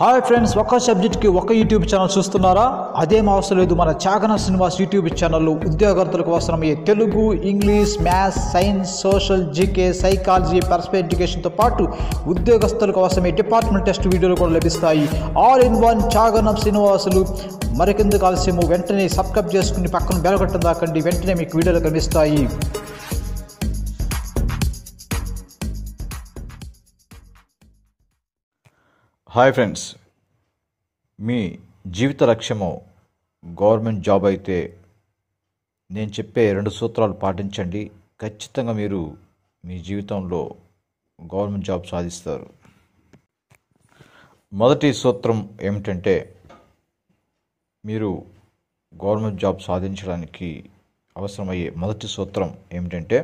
hi friends ఒక సబ్జెక్ట్కి ఒక యూట్యూబ్ ఛానల్ చూస్తున్నారా అదేం అవసరం లేదు మన చాగన శ్రీనివాస్ యూట్యూబ్ ఛానల్ ఉద్యోగార్థులకు అవసరమయ్యే Telugu English maths science social GK psychology personal ఎడ్యుకేషన్తో పాటు ఉద్యోగస్తులకు అవసరమయ్యే డిపార్ట్మెంట్ టెస్ట్ వీడియోలు కూడా లభిస్తాయి all in one Chaganam Srinivasulu మరికెందుకు ఆలస్యము వెంటనే సబ్స్క్రైబ్ చేసుకుని పక్కన బెలగట్టం దాకండి వెంటనే మీకు వీడియోలు కనిపిస్తాయి హాయ్ ఫ్రెండ్స్ మీ జీవిత లక్ష్యము గవర్నమెంట్ జాబ్ అయితే నేను చెప్పే రెండు సూత్రాలు పాటించండి ఖచ్చితంగా మీరు మీ జీవితంలో గవర్నమెంట్ జాబ్ సాధిస్తారు మొదటి సూత్రం ఏమిటంటే మీరు గవర్నమెంట్ జాబ్ సాధించడానికి అవసరమయ్యే మొదటి సూత్రం ఏమిటంటే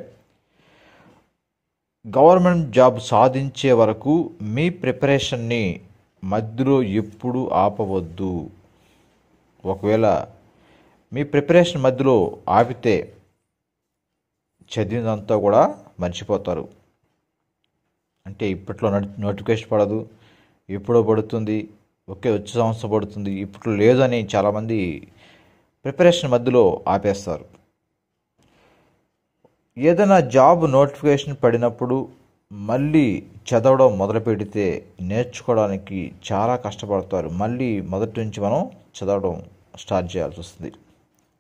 గవర్నమెంట్ జాబ్ సాధించే వరకు మీ ప్రిపరేషన్ని మధ్యలో ఎప్పుడు ఆపవద్దు ఒకవేళ మీ ప్రిపరేషన్ మధ్యలో ఆపితే చదివినంతా కూడా మర్చిపోతారు అంటే ఇప్పట్లో నోటిఫికేషన్ పడదు ఎప్పుడో పడుతుంది ఒకే వచ్చే సంవత్సరం పడుతుంది ఇప్పుడు లేదని చాలామంది ప్రిపరేషన్ మధ్యలో ఆపేస్తారు ఏదైనా జాబ్ నోటిఫికేషన్ పడినప్పుడు మళ్ళీ చదవడం మొదలు పెడితే నేర్చుకోవడానికి చాలా కష్టపడతారు మళ్ళీ మొదటి నుంచి మనం చదవడం స్టార్ట్ చేయాల్సి వస్తుంది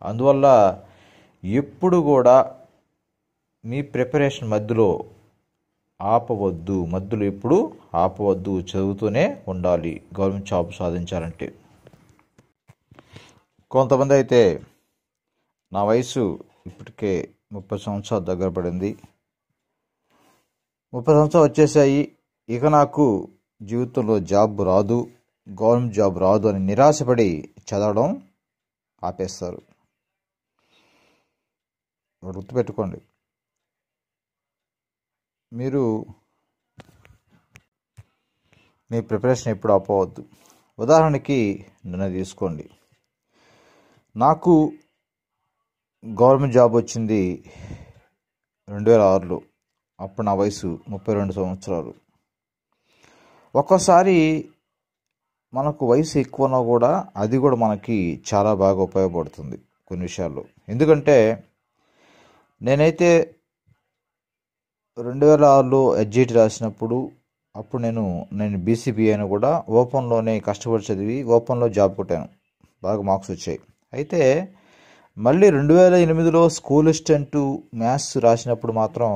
అందువల్ల ఎప్పుడు కూడా మీ ప్రిపరేషన్ మధ్యలో ఆపవద్దు మధ్యలో ఎప్పుడు ఆపవద్దు చదువుతూనే ఉండాలి గవర్నమెంట్ జాబ్ సాధించాలంటే కొంతమంది అయితే నా వయసు ఇప్పటికే ముప్పై సంవత్సరాలు దగ్గర పడింది ముప్పై సంవత్సరాలు వచ్చేసాయి ఇక నాకు జీవితంలో జాబ్ రాదు గవర్నమెంట్ జాబ్ రాదు అని నిరాశపడి చదవడం ఆపేస్తారు గుర్తుపెట్టుకోండి మీరు మీ ప్రిపరేషన్ ఎప్పుడు ఆపవద్దు ఉదాహరణకి నిన్న తీసుకోండి నాకు గవర్నమెంట్ జాబ్ వచ్చింది రెండు వేల ఆరులో అప్పుడు నా వయసు ముప్పై రెండు సంవత్సరాలు ఒక్కోసారి మనకు వయసు ఎక్కువనో కూడా అది కూడా మనకి చాలా బాగా ఉపయోగపడుతుంది కొన్ని విషయాల్లో ఎందుకంటే నేనైతే రెండు వేల ఆరులో ఎడ్జిటి రాసినప్పుడు అప్పుడు నేను నేను అయినా కూడా ఓపెన్లోనే కష్టపడి చదివి ఓపెన్లో జాబ్ కొట్టాను బాగా మార్క్స్ వచ్చాయి అయితే మళ్ళీ రెండు వేల ఎనిమిదిలో స్కూల్ స్టెంట్ మ్యాథ్స్ రాసినప్పుడు మాత్రం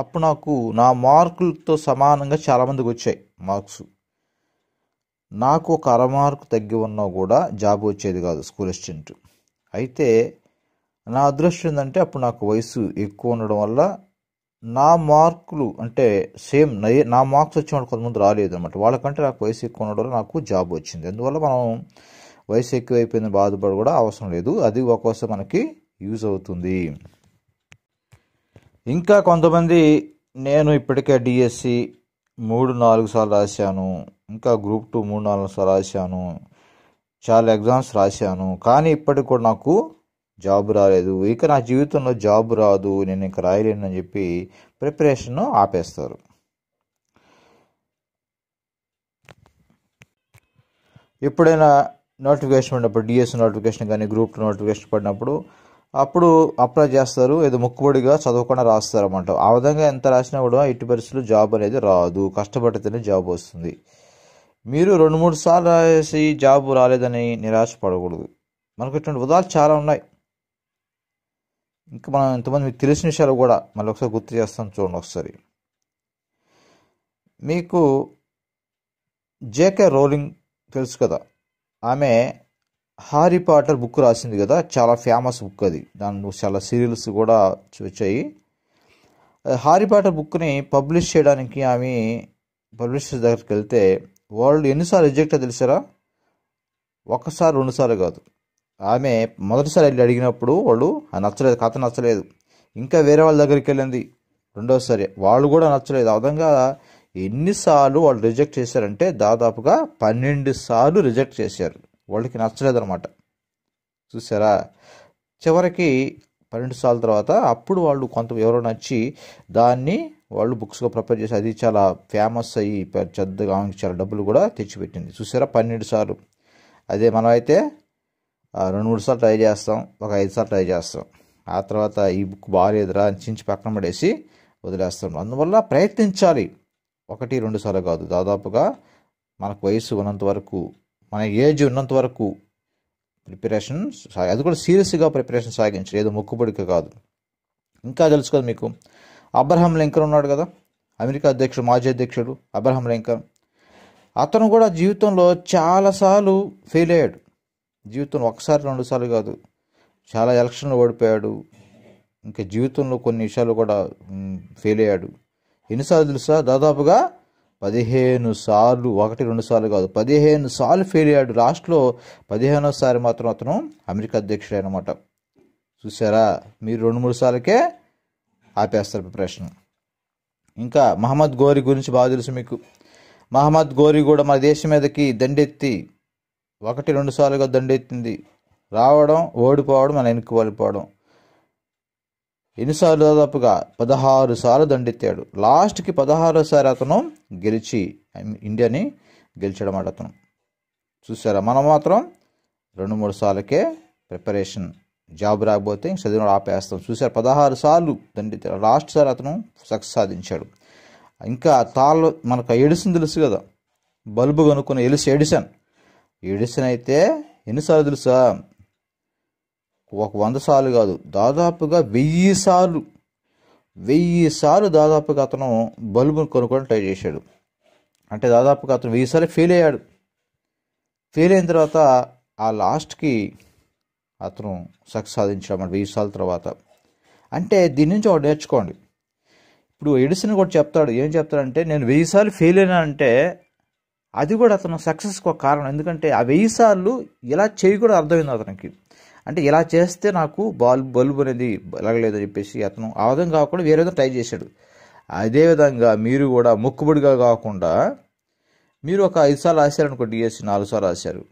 అప్పుడు నాకు నా మార్కులతో సమానంగా చాలామందికి వచ్చాయి మార్క్స్ నాకు ఒక అర మార్కు తగ్గి ఉన్నా కూడా జాబ్ వచ్చేది కాదు స్కూల్ అసిస్టెంట్ అయితే నా అదృష్టం ఏంటంటే అప్పుడు నాకు వయసు ఎక్కువ ఉండడం వల్ల నా మార్కులు అంటే సేమ్ నా మార్క్స్ వచ్చిన వాళ్ళు కొంతమంది రాలేదు అనమాట వాళ్ళకంటే నాకు వయసు ఎక్కువ ఉండడం వల్ల నాకు జాబ్ వచ్చింది అందువల్ల మనం వయసు ఎక్కువైపోయిందని బాధపడ కూడా అవసరం లేదు అది ఒక్కోసారి మనకి యూజ్ అవుతుంది ఇంకా కొంతమంది నేను ఇప్పటికే డిఎస్సి మూడు నాలుగు సార్లు రాశాను ఇంకా గ్రూప్ టూ మూడు నాలుగు సార్లు రాశాను చాలా ఎగ్జామ్స్ రాశాను కానీ ఇప్పటికి కూడా నాకు జాబ్ రాలేదు ఇక నా జీవితంలో జాబ్ రాదు నేను ఇంకా రాయలేను అని చెప్పి ప్రిపరేషన్ ఆపేస్తారు ఎప్పుడైనా నోటిఫికేషన్ పడినప్పుడు డిఎస్ నోటిఫికేషన్ కానీ గ్రూప్ టూ నోటిఫికేషన్ పడినప్పుడు అప్పుడు అప్లై చేస్తారు ఏదో మొక్కుబడిగా చదవకుండా రాస్తారు అన్నమాట ఆ విధంగా ఎంత రాసినా కూడా ఎట్టి పరిస్థితుల్లో జాబ్ అనేది రాదు కష్టపడితేనే జాబ్ వస్తుంది మీరు రెండు మూడు సార్లు రాసి జాబ్ రాలేదని నిరాశపడకూడదు మనకు ఇటువంటి ఉదాహరణ చాలా ఉన్నాయి ఇంకా మనం ఎంతమంది మీకు తెలిసిన విషయాలు కూడా మళ్ళీ ఒకసారి గుర్తు చేస్తాం చూడండి ఒకసారి మీకు జేకే రోలింగ్ తెలుసు కదా ఆమె హారీ పాటర్ బుక్ రాసింది కదా చాలా ఫేమస్ బుక్ అది దాని చాలా సీరియల్స్ కూడా వచ్చాయి హారీ పాటర్ బుక్ని పబ్లిష్ చేయడానికి ఆమె పబ్లిషర్స్ దగ్గరికి వెళ్తే వాళ్ళు ఎన్నిసార్లు రిజెక్ట్ తెలిసారా ఒకసారి రెండుసార్లు కాదు ఆమె మొదటిసారి వెళ్ళి అడిగినప్పుడు వాళ్ళు నచ్చలేదు కథ నచ్చలేదు ఇంకా వేరే వాళ్ళ దగ్గరికి వెళ్ళింది రెండోసారి వాళ్ళు కూడా నచ్చలేదు ఆ విధంగా ఎన్నిసార్లు వాళ్ళు రిజెక్ట్ చేశారంటే దాదాపుగా పన్నెండు సార్లు రిజెక్ట్ చేశారు వాళ్ళకి నచ్చలేదు అనమాట చూసారా చివరికి పన్నెండు సార్ల తర్వాత అప్పుడు వాళ్ళు కొంత ఎవరో నచ్చి దాన్ని వాళ్ళు బుక్స్గా ప్రిపేర్ చేసి అది చాలా ఫేమస్ అయ్యి పెద్దగా ఆమెకి చాలా డబ్బులు కూడా తెచ్చిపెట్టింది చూసారా పన్నెండు సార్లు అదే మనం అయితే రెండు మూడు సార్లు ట్రై చేస్తాం ఒక ఐదు సార్లు ట్రై చేస్తాం ఆ తర్వాత ఈ బుక్ బాగాలేదురా చించి పక్కన పడేసి వదిలేస్తాం అందువల్ల ప్రయత్నించాలి ఒకటి రెండు సార్లు కాదు దాదాపుగా మనకు వయసు ఉన్నంత వరకు మన ఏజ్ ఉన్నంత వరకు ప్రిపరేషన్ అది కూడా సీరియస్గా ప్రిపరేషన్ సాగించారు ఏదో మొక్కుబడిక కాదు ఇంకా తెలుసు కదా మీకు అబ్రహం లింకన్ ఉన్నాడు కదా అమెరికా అధ్యక్షుడు మాజీ అధ్యక్షుడు అబ్రహం లింకన్ అతను కూడా జీవితంలో చాలాసార్లు ఫెయిల్ అయ్యాడు జీవితంలో ఒకసారి రెండుసార్లు కాదు చాలా ఎలక్షన్లు ఓడిపోయాడు ఇంకా జీవితంలో కొన్ని విషయాలు కూడా ఫెయిల్ అయ్యాడు ఎన్నిసార్లు తెలుసా దాదాపుగా పదిహేను సార్లు ఒకటి రెండు సార్లు కాదు పదిహేను సార్లు ఫెయిల్ అయ్యాడు లాస్ట్లో సారి మాత్రం అతను అమెరికా అధ్యక్షుడు అనమాట చూసారా మీరు రెండు మూడు సార్లకే ఆపేస్తారు ప్రిపరేషన్ ఇంకా మహమ్మద్ గోరి గురించి బాగా తెలుసు మీకు మహమ్మద్ గోరి కూడా మన దేశం మీదకి దండెత్తి ఒకటి రెండు సార్లుగా దండెత్తింది రావడం ఓడిపోవడం మన ఎన్నుకోవాలిపోవడం ఎన్నిసార్లు దాదాపుగా పదహారు సార్లు దండెత్తాడు లాస్ట్కి సారి అతను గెలిచి ఇండియాని గెలిచడం అతను చూసారా మనం మాత్రం రెండు మూడు సార్లకే ప్రిపరేషన్ జాబ్ రాకపోతే చదివిన ఆపేస్తాం చూసారు పదహారు సార్లు దండెత్తాడు లాస్ట్ సార్ అతను సక్సెస్ సాధించాడు ఇంకా తాళ్ళు మనకు ఎడిసిన తెలుసు కదా బల్బు కనుక్కున్న ఎలిసి ఎడిసన్ ఎడిసన్ అయితే ఎన్నిసార్లు తెలుసా ఒక వంద సార్లు కాదు దాదాపుగా వెయ్యి సార్లు వెయ్యి సార్లు దాదాపుగా అతను బల్బును కొనుక్కొని ట్రై చేశాడు అంటే దాదాపుగా అతను వెయ్యి సార్లు ఫెయిల్ అయ్యాడు ఫెయిల్ అయిన తర్వాత ఆ లాస్ట్కి అతను సక్సెస్ సాధించాడు వెయ్యి సార్ల తర్వాత అంటే దీని నుంచి ఒకటి నేర్చుకోండి ఇప్పుడు ఎడిసన్ కూడా చెప్తాడు ఏం చెప్తాడంటే నేను వెయ్యి సార్లు ఫెయిల్ అయినా అంటే అది కూడా అతను సక్సెస్కి ఒక కారణం ఎందుకంటే ఆ వెయ్యి సార్లు ఇలా చేయకూడదు అర్థమైంది అతనికి అంటే ఇలా చేస్తే నాకు బాల్ బల్బు అనేది లగలేదని చెప్పేసి అతను ఆ విధంగా కాకుండా వేరే విధంగా ట్రై చేశాడు అదేవిధంగా మీరు కూడా మొక్కుబడిగా కాకుండా మీరు ఒక ఐదు సార్లు రాశారనుకో డిఎస్సి నాలుగు సార్లు రాశారు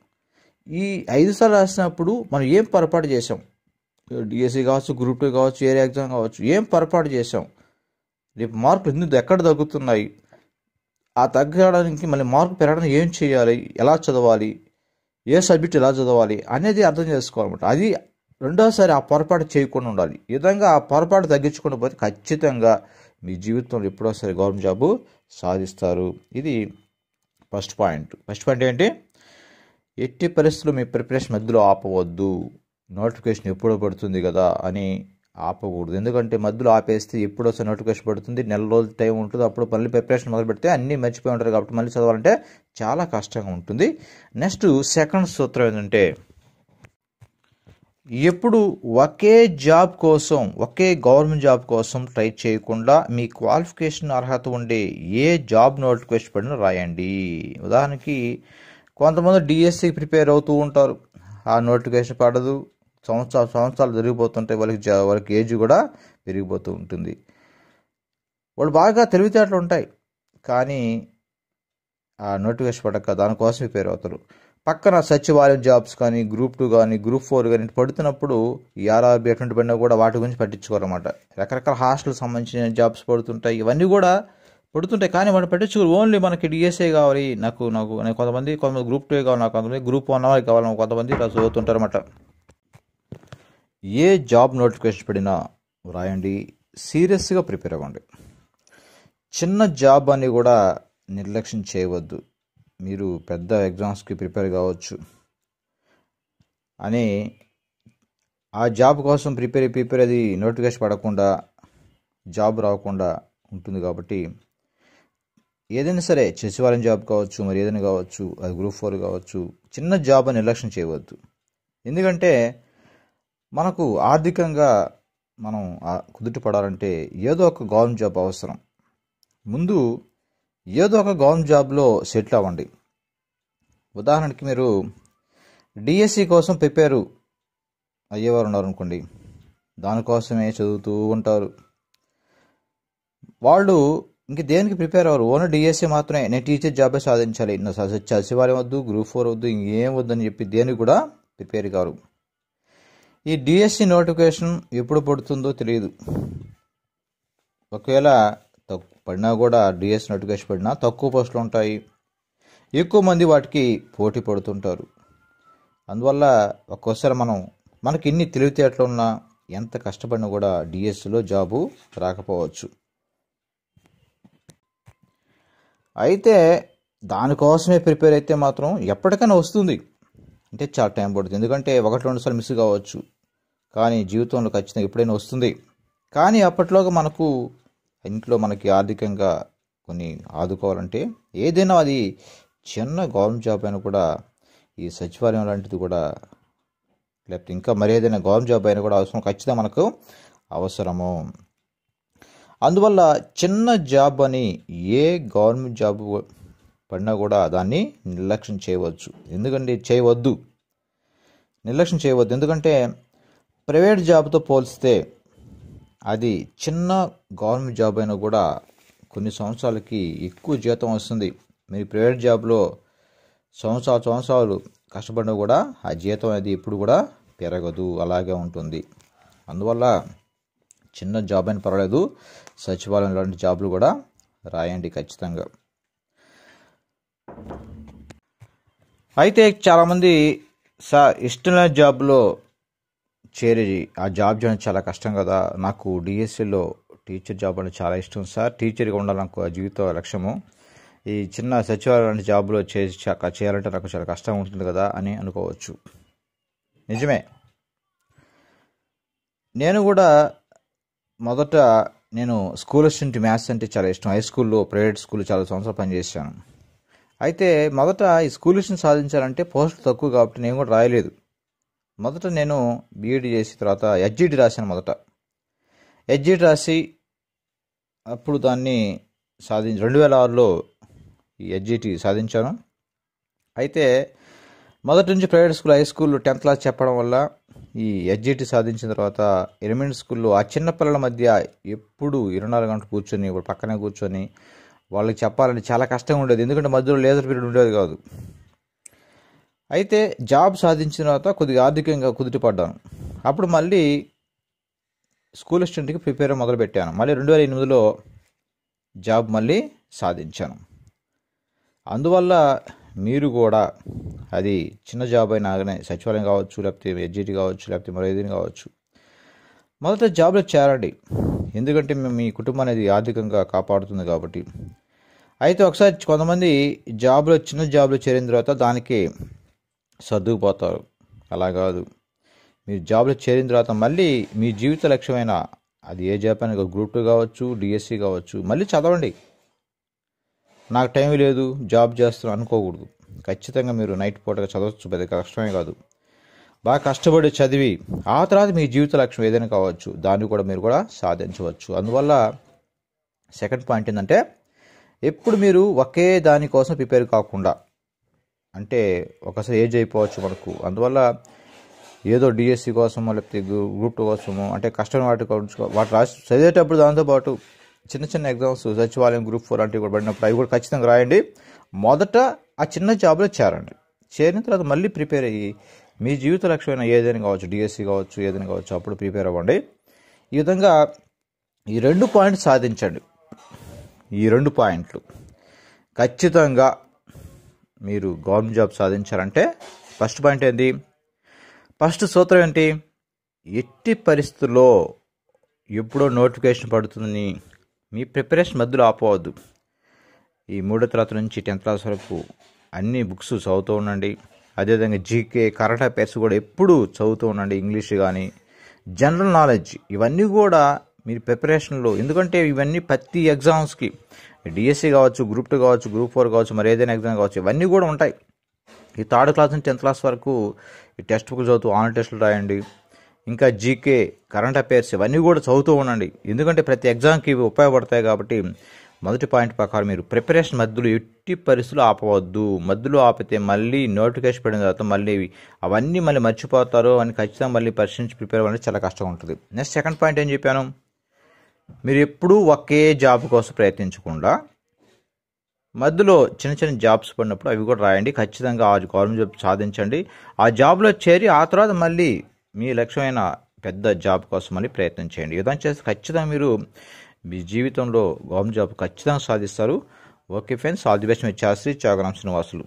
ఈ ఐదు సార్లు రాసినప్పుడు మనం ఏం పొరపాటు చేసాం డిఎస్సి కావచ్చు గ్రూప్ టూ కావచ్చు ఏరియా ఎగ్జామ్ కావచ్చు ఏం పొరపాటు చేసాం రేపు మార్కులు ఎందుకు ఎక్కడ తగ్గుతున్నాయి ఆ తగ్గడానికి మళ్ళీ మార్కు పెరగడానికి ఏం చేయాలి ఎలా చదవాలి ఏ సబ్జెక్ట్ ఎలా చదవాలి అనేది అర్థం చేసుకోవాలన్నమాట అది రెండోసారి ఆ పొరపాటు చేయకుండా ఉండాలి ఈ విధంగా ఆ పొరపాటు తగ్గించుకుంటూ పోతే ఖచ్చితంగా మీ జీవితంలో ఎప్పుడోసారి గవర్నమెంట్ జాబు సాధిస్తారు ఇది ఫస్ట్ పాయింట్ ఫస్ట్ పాయింట్ ఏంటి ఎట్టి పరిస్థితులు మీ ప్రిపరేషన్ మధ్యలో ఆపవద్దు నోటిఫికేషన్ ఎప్పుడో పడుతుంది కదా అని ఆపకూడదు ఎందుకంటే మధ్యలో ఆపేస్తే ఎప్పుడు వస్తే నోటిఫికేషన్ పడుతుంది నెల రోజులు టైం ఉంటుంది అప్పుడు మళ్ళీ ప్రిపరేషన్ మొదలు పెడితే అన్నీ మర్చిపోయి ఉంటారు కాబట్టి మళ్ళీ చదవాలంటే చాలా కష్టంగా ఉంటుంది నెక్స్ట్ సెకండ్ సూత్రం ఏంటంటే ఎప్పుడు ఒకే జాబ్ కోసం ఒకే గవర్నమెంట్ జాబ్ కోసం ట్రై చేయకుండా మీ క్వాలిఫికేషన్ అర్హత ఉండే ఏ జాబ్ నోటిఫికేషన్ పడినా రాయండి ఉదాహరణకి కొంతమంది డిఎస్సి ప్రిపేర్ అవుతూ ఉంటారు ఆ నోటిఫికేషన్ పడదు సంవత్సరాలు సంవత్సరాలు జరిగిపోతుంటాయి వాళ్ళకి వాళ్ళకి ఏజ్ కూడా పెరిగిపోతూ ఉంటుంది వాళ్ళు బాగా తెలివితేటలు ఉంటాయి కానీ ఆ నోటిఫికేషన్ పడక దానికోసం ప్రిపేర్ అవుతారు పక్కన సచివాలయం జాబ్స్ కానీ గ్రూప్ టూ కానీ గ్రూప్ ఫోర్ కానీ పడుతున్నప్పుడు ఈఆర్ఆర్బి ఎటువంటి పడినా కూడా వాటి గురించి పట్టించుకోరన్నమాట రకరకాల హాస్టల్ సంబంధించిన జాబ్స్ పడుతుంటాయి ఇవన్నీ కూడా పడుతుంటాయి కానీ వాటిని పట్టించుకోరు ఓన్లీ మనకి డిఎస్ఏ కావాలి నాకు నాకు కొంతమంది కొంతమంది గ్రూప్ టూ కావాలి నాకు కొంతమంది గ్రూప్ వన్ వాళ్ళకి కావాలి కొంతమంది ఇలా చదువుతుంటారు అన్నమాట ఏ జాబ్ నోటిఫికేషన్ పడినా వ్రాయండి సీరియస్గా ప్రిపేర్ అవ్వండి చిన్న జాబ్ అని కూడా నిర్లక్ష్యం చేయవద్దు మీరు పెద్ద ఎగ్జామ్స్కి ప్రిపేర్ కావచ్చు అని ఆ జాబ్ కోసం ప్రిపేర్ ప్రిపేర్ అది నోటిఫికేషన్ పడకుండా జాబ్ రాకుండా ఉంటుంది కాబట్టి ఏదైనా సరే చచ్చివారం జాబ్ కావచ్చు మరి ఏదైనా కావచ్చు అది గ్రూప్ ఫోర్ కావచ్చు చిన్న జాబ్ అని నిర్లక్ష్యం చేయవద్దు ఎందుకంటే మనకు ఆర్థికంగా మనం కుదుట పడాలంటే ఏదో ఒక గవర్నమెంట్ జాబ్ అవసరం ముందు ఏదో ఒక గవర్నమెంట్ జాబ్లో సెటిల్ అవ్వండి ఉదాహరణకి మీరు డిఎస్సి కోసం ప్రిపేరు అయ్యేవారు ఉన్నారు అనుకోండి దానికోసమే చదువుతూ ఉంటారు వాళ్ళు ఇంక దేనికి ప్రిపేర్ అవ్వరు ఓన్లీ డిఎస్సి మాత్రమే నేను టీచర్ జాబే సాధించాలి నా సచివాలయం వద్దు గ్రూప్ ఫోర్ వద్దు ఇంకేం వద్దని చెప్పి దేనికి కూడా ప్రిపేర్ కారు ఈ డిఎస్సి నోటిఫికేషన్ e ఎప్పుడు పడుతుందో తెలియదు ఒకవేళ పడినా కూడా డిఎస్ నోటిఫికేషన్ e పడినా తక్కువ పోస్టులు ఉంటాయి ఎక్కువ మంది వాటికి పోటీ పడుతుంటారు అందువల్ల ఒక్కోసారి మనం మనకి ఇన్ని తెలివితేటలు ఉన్నా ఎంత కష్టపడినా కూడా డిఎస్సిలో e జాబు రాకపోవచ్చు అయితే దానికోసమే ప్రిపేర్ అయితే మాత్రం ఎప్పటికైనా వస్తుంది అంటే చాలా టైం పడుతుంది ఎందుకంటే ఒకటి రెండు సార్లు మిస్ కావచ్చు కానీ జీవితంలో ఖచ్చితంగా ఎప్పుడైనా వస్తుంది కానీ అప్పట్లోగా మనకు ఇంట్లో మనకి ఆర్థికంగా కొన్ని ఆదుకోవాలంటే ఏదైనా అది చిన్న గవర్నమెంట్ జాబ్ అయినా కూడా ఈ సచివాలయం లాంటిది కూడా లేకపోతే ఇంకా మరి ఏదైనా గవర్నమెంట్ జాబ్ అయినా కూడా అవసరం ఖచ్చితంగా మనకు అవసరము అందువల్ల చిన్న జాబ్ అని ఏ గవర్నమెంట్ జాబ్ పడినా కూడా దాన్ని నిర్లక్ష్యం చేయవచ్చు ఎందుకంటే చేయవద్దు నిర్లక్ష్యం చేయవద్దు ఎందుకంటే ప్రైవేట్ జాబ్తో పోల్స్తే అది చిన్న గవర్నమెంట్ జాబ్ అయినా కూడా కొన్ని సంవత్సరాలకి ఎక్కువ జీతం వస్తుంది మీరు ప్రైవేట్ జాబ్లో సంవత్సరాలు సంవత్సరాలు కష్టపడినా కూడా ఆ జీతం అనేది ఎప్పుడు కూడా పెరగదు అలాగే ఉంటుంది అందువల్ల చిన్న జాబ్ అయినా పర్వాలేదు సచివాలయం లాంటి జాబ్లు కూడా రాయండి ఖచ్చితంగా అయితే చాలామంది స ఇష్టమైన జాబ్లో చేరి ఆ జాబ్ చేయడం చాలా కష్టం కదా నాకు డిఎస్సిలో e టీచర్ జాబ్ అంటే చాలా ఇష్టం సార్ టీచర్గా ఉండాలి నాకు ఆ జీవిత లక్ష్యము ఈ చిన్న సచివాలయం లాంటి జాబ్లో చేసి చేయాలంటే నాకు చాలా కష్టం ఉంటుంది కదా అని అనుకోవచ్చు నిజమే నేను కూడా మొదట నేను స్కూల్ అసిస్టెంట్ మ్యాథ్స్ అంటే చాలా ఇష్టం హై స్కూల్లో ప్రైవేట్ స్కూల్ చాలా సంవత్సరాలు పనిచేశాను అయితే మొదట ఈ స్కూల్ అసిస్టెంట్ సాధించాలంటే పోస్టులు తక్కువ కాబట్టి నేను కూడా రాయలేదు మొదట నేను బీఈడి చేసి తర్వాత ఎడ్జిడి రాశాను మొదట ఎడ్జిడి రాసి అప్పుడు దాన్ని సాధించి రెండు వేల ఆరులో ఈ ఎడ్జిటి సాధించాను అయితే మొదటి నుంచి ప్రైవేట్ స్కూల్ హై స్కూల్లో టెన్త్ క్లాస్ చెప్పడం వల్ల ఈ ఎడ్జిటి సాధించిన తర్వాత ఎలిమెంటరీ స్కూల్లో ఆ చిన్నపిల్లల మధ్య ఎప్పుడు ఇరవై నాలుగు గంటలు కూర్చొని ఇప్పుడు పక్కనే కూర్చొని వాళ్ళకి చెప్పాలంటే చాలా కష్టంగా ఉండేది ఎందుకంటే మధ్యలో లేజర్ పీరియడ్ ఉండేది కాదు అయితే జాబ్ సాధించిన తర్వాత కొద్దిగా ఆర్థికంగా పడ్డాను అప్పుడు మళ్ళీ స్కూల్ స్టూడెంట్కి ప్రిపేర్ మొదలుపెట్టాను మళ్ళీ రెండు వేల ఎనిమిదిలో జాబ్ మళ్ళీ సాధించాను అందువల్ల మీరు కూడా అది చిన్న జాబ్ అయినా కానీ సచివాలయం కావచ్చు లేకపోతే ఎడ్జిటీ కావచ్చు లేకపోతే మరో ఏదైనా కావచ్చు మొదట జాబ్లో చేరండి ఎందుకంటే మేము మీ కుటుంబం అనేది ఆర్థికంగా కాపాడుతుంది కాబట్టి అయితే ఒకసారి కొంతమంది జాబ్లో చిన్న జాబ్లో చేరిన తర్వాత దానికి సర్దుకుపోతారు అలా కాదు మీరు జాబ్లో చేరిన తర్వాత మళ్ళీ మీ జీవిత లక్ష్యమైన అది ఏ జాబ్ అయినా గ్రూప్ టూ కావచ్చు డిఎస్సి కావచ్చు మళ్ళీ చదవండి నాకు టైం లేదు జాబ్ చేస్తున్నాను అనుకోకూడదు ఖచ్చితంగా మీరు నైట్ పూటగా చదవచ్చు పెద్ద కష్టమే కాదు బాగా కష్టపడి చదివి ఆ తర్వాత మీ జీవిత లక్ష్యం ఏదైనా కావచ్చు దాన్ని కూడా మీరు కూడా సాధించవచ్చు అందువల్ల సెకండ్ పాయింట్ ఏంటంటే ఎప్పుడు మీరు ఒకే దానికోసం ప్రిపేర్ కాకుండా అంటే ఒకసారి ఏజ్ అయిపోవచ్చు మనకు అందువల్ల ఏదో డిఎస్సి కోసమో లేకపోతే గ్రూప్ టూ కోసమో అంటే కష్టం వాటి వాటి రాసి చదివేటప్పుడు దాంతోపాటు చిన్న చిన్న ఎగ్జామ్స్ సచివాలయం గ్రూప్ ఫోర్ లాంటివి కూడా పడినప్పుడు అవి కూడా ఖచ్చితంగా రాయండి మొదట ఆ చిన్న జాబ్లో చేరండి చేరిన తర్వాత మళ్ళీ ప్రిపేర్ అయ్యి మీ జీవిత లక్ష్యమైన ఏదైనా కావచ్చు డిఎస్సి కావచ్చు ఏదైనా కావచ్చు అప్పుడు ప్రిపేర్ అవ్వండి ఈ విధంగా ఈ రెండు పాయింట్లు సాధించండి ఈ రెండు పాయింట్లు ఖచ్చితంగా మీరు గవర్నమెంట్ జాబ్ సాధించారంటే ఫస్ట్ పాయింట్ ఏంటి ఫస్ట్ సూత్రం ఏంటి ఎట్టి పరిస్థితుల్లో ఎప్పుడో నోటిఫికేషన్ పడుతుందని మీ ప్రిపరేషన్ మధ్యలో ఆపవద్దు ఈ మూడో తరగతి నుంచి టెన్త్ క్లాస్ వరకు అన్ని బుక్స్ చదువుతూ ఉండండి అదేవిధంగా జీకే కరెంట్ అఫేర్స్ కూడా ఎప్పుడూ చదువుతూ ఉండండి ఇంగ్లీష్ కానీ జనరల్ నాలెడ్జ్ ఇవన్నీ కూడా మీరు ప్రిపరేషన్లో ఎందుకంటే ఇవన్నీ ప్రతి ఎగ్జామ్స్కి డిఎస్సి e కావచ్చు గ్రూప్ టూ కావచ్చు గ్రూప్ ఫోర్ కావచ్చు మరి ఏదైనా ఎగ్జామ్ కావచ్చు ఇవన్నీ కూడా ఉంటాయి ఈ థర్డ్ క్లాస్ నుంచి టెన్త్ క్లాస్ వరకు ఈ టెక్స్ట్ బుక్ చదువుతూ ఆన్లైన్ టెస్టులు రాయండి ఇంకా జీకే కరెంట్ అఫైర్స్ ఇవన్నీ కూడా చదువుతూ ఉండండి ఎందుకంటే ప్రతి ఎగ్జామ్కి ఇవి ఉపయోగపడతాయి కాబట్టి మొదటి పాయింట్ ప్రకారం మీరు ప్రిపరేషన్ మధ్యలో ఎట్టి పరిస్థితులు ఆపవద్దు మధ్యలో ఆపితే మళ్ళీ నోటిఫికేషన్ పడిన తర్వాత మళ్ళీ అవన్నీ మళ్ళీ మర్చిపోతారు అని ఖచ్చితంగా మళ్ళీ పరిశీలించి ప్రిపేర్ అవ్వడం చాలా కష్టంగా ఉంటుంది నెక్స్ట్ సెకండ్ పాయింట్ ఏం చెప్పాను మీరు ఎప్పుడూ ఒకే జాబ్ కోసం ప్రయత్నించకుండా మధ్యలో చిన్న చిన్న జాబ్స్ పడినప్పుడు అవి కూడా రాయండి ఖచ్చితంగా ఆ గవర్నమెంట్ జాబ్ సాధించండి ఆ జాబ్లో చేరి ఆ తర్వాత మళ్ళీ మీ లక్ష్యమైన పెద్ద జాబ్ కోసం మళ్ళీ ప్రయత్నం చేయండి విధంగా చేస్తే ఖచ్చితంగా మీరు మీ జీవితంలో గవర్నమెంట్ జాబ్ ఖచ్చితంగా సాధిస్తారు okay friends all the best మీ చాస్త్రి చాగరాం శ్రీనివాసులు